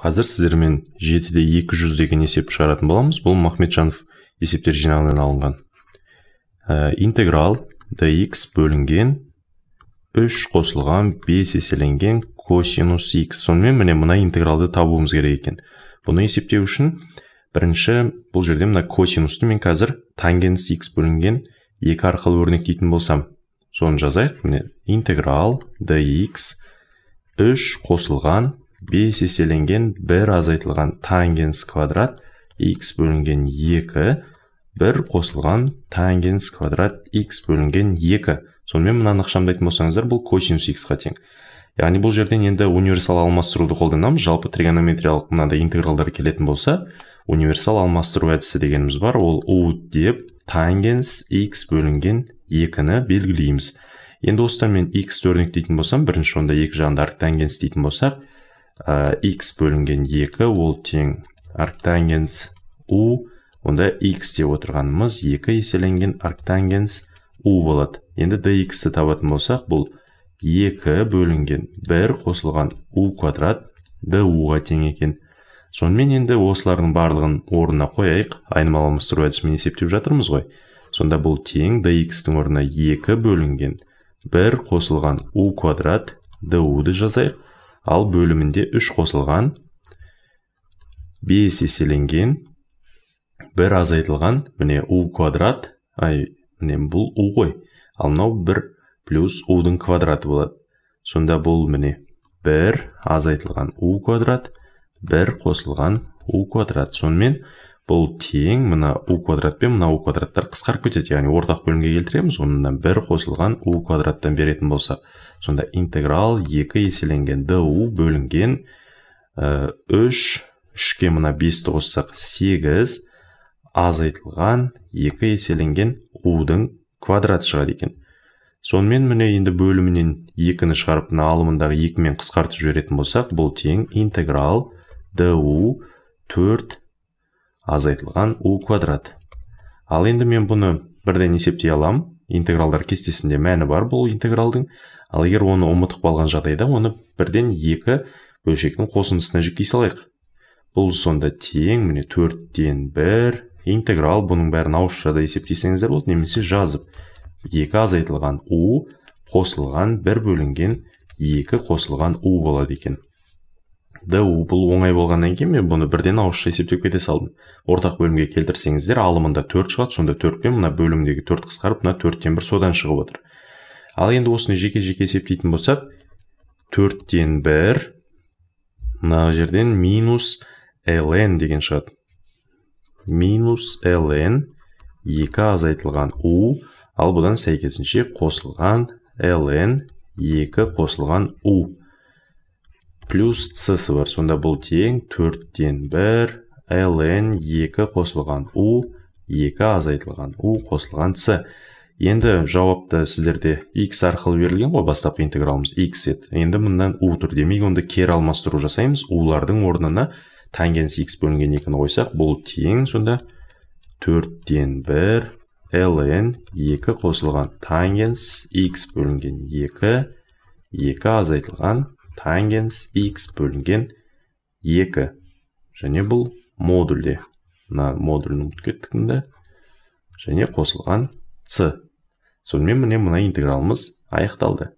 қазір сіздермен жетіде екі жүз деген есеп шығаратын боламыз бұл махметжанов есептер жинағынан алынған ә, интеграл dx бөлінген 3 қосылған 5 еселенген косинус x сонымен міне мына интегралды табуымыз керек екен бұны есептеу үшін бірінші бұл жерде мына косинусты мен қазір тангенс x бөлінген 2 арқылы өрнектейтін болсам соны жазайық міне интеграл dx 3 қосылған 5 еселенген 1 азайтылған тангенс квадрат x бөлінген 2 1 қосылған тангенс квадрат x бөлінген 2 сонымен мынаны ықшамдайтын болсаңыздар бұл косинус x қа тең яғни бұл жерден енді универсал алмастыруды қолданамыз жалпы тригонометриялық мынандай интегралдар келетін болса универсал алмастыру әдісі дегеніміз бар ол у деп тангенс x бөлінген 2-ні белгілейміз енді осыдан мен x төрнектейтін болсам бірінші онда екі жағында тангенс дейтін болсақ x бөлінген 2 ол тең арктангенс u, онда x деп отырғанымыз 2 еселенген арктангенс u болады енді dx-ті табатын болсақ бұл 2 бөлінген 1 қосылған у квадрат du ға тең екен сонымен енді осылардың барлығын орнына қояйық айнымалы алмастыру әдісімен есептеп жатырмыз ғой сонда бұл тең dx-тің орнына 2 бөлінген 1 қосылған у квадрат du ды жазайық ал бөлімінде үш қосылған 5 еселенген бір азайтылған міне у квадрат ай міне бұл у ғой ал мынау бір плюс удың квадраты болады сонда бұл міне бір азайтылған у квадрат бір қосылған у квадрат сонымен бұл тең мына у квадрат пен мына у квадраттар қысқарып кетеді яғни ортақ бөлімге келтіреміз мына бір қосылған у квадраттан беретін болса сонда интеграл екі еселенген ду бөлінген э, үш үшке мына бесті қоссақ сегіз азайтылған екі еселенген у-дың квадраты шығады екен сонымен міне енді бөлімінен екіні шығарып мына алымындағы екімен қысқартып жіберетін болсақ бұл тең интеграл ду төрт азайтылған у квадрат ал енді мен бұны бірден есептей аламын интегралдар кестесінде мәні бар бұл интегралдың ал егер оны ұмытып қалған жағдайда оны бірден екі бөлшектің қосындысына жіктей салайық бұл сонда тең міне төрттен бір интеграл бұның бәрін ауызша да есептесеңіздер болады немесе жазып екі азайтылған у қосылған бір бөлінген екі қосылған у болады екен да бұл оңай болғаннан кейін мен бұны бірден ауызша есептеп кете салдым ортақ бөлімге келтірсеңіздер алымында төрт шығады сонда пен мына бөлімдегі төрт қысқарып мына төрттен бір содан шығып отыр ал енді осыны жеке жеке есептейтін болсақ төрттен бір мына жерден минус ln деген шығады минус ln екі азайтылған у ал бұдан сәйкесінше қосылған ln екі қосылған у плюс c бар сонда бұл тең төрттен бір ln екі қосылған у екі азайтылған у қосылған c енді жауапты сіздерде x арқылы берілген ғой бастапқы интегралымыз x еді енді мындан у тұр демек онда кері алмастыру жасаймыз улардың орнына тангенс x бөлінген екіні қойсақ бұл тең сонда төрттен бір ln екі қосылған тангенс x бөлінген екі екі азайтылған тангенс x бөлінген 2 және бұл модульде на модулін ұмытып және қосылған c сонымен міне мына интегралымыз аяқталды